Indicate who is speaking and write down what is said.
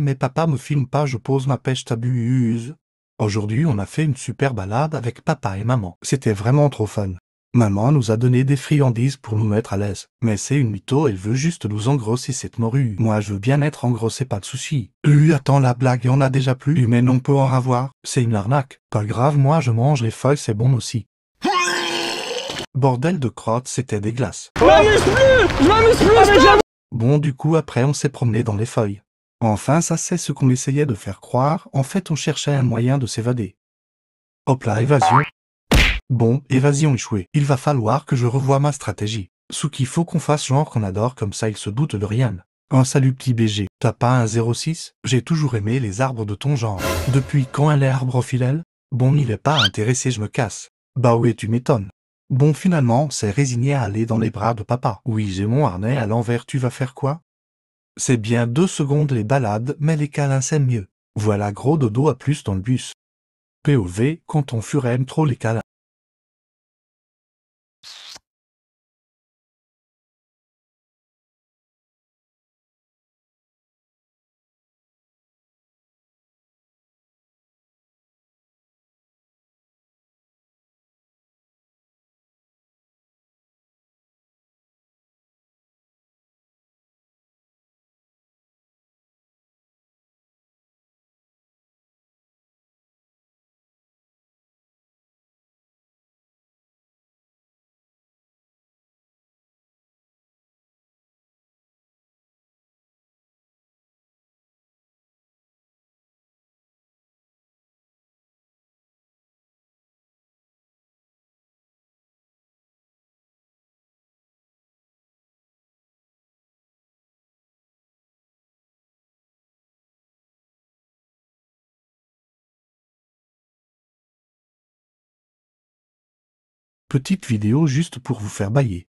Speaker 1: mais papa me filme pas, je pose ma pêche tabuse. Aujourd'hui, on a fait une super balade avec papa et maman. C'était vraiment trop fun. Maman nous a donné des friandises pour nous mettre à l'aise. Mais c'est une mytho, elle veut juste nous engrosser cette morue. Moi, je veux bien être engrossé, pas de souci. Lui, attends, la blague, y en a déjà plus. non, on peut en avoir. C'est une arnaque. Pas grave, moi, je mange les feuilles, c'est bon aussi. Bordel de crotte, c'était des glaces. Je
Speaker 2: plus Je plus ah,
Speaker 1: Bon, du coup, après, on s'est promené dans les feuilles. Enfin, ça c'est ce qu'on essayait de faire croire, en fait on cherchait un moyen de s'évader. Hop là, évasion. Bon, évasion échouée. Il va falloir que je revoie ma stratégie. Ce qu'il faut qu'on fasse genre qu'on adore comme ça il se doute de rien. Un salut petit BG, t'as pas un 06 J'ai toujours aimé les arbres de ton genre. Depuis quand elle est arbre Bon, il est pas intéressé, je me casse. Bah oui, tu m'étonnes. Bon, finalement, c'est résigné à aller dans les bras de papa. Oui, j'ai mon harnais à l'envers, tu vas faire quoi c'est bien deux secondes les balades, mais les câlins c'est mieux. Voilà gros dodo à plus dans le bus. POV, quand on furet trop les câlins.
Speaker 3: petite vidéo juste pour vous faire bailler.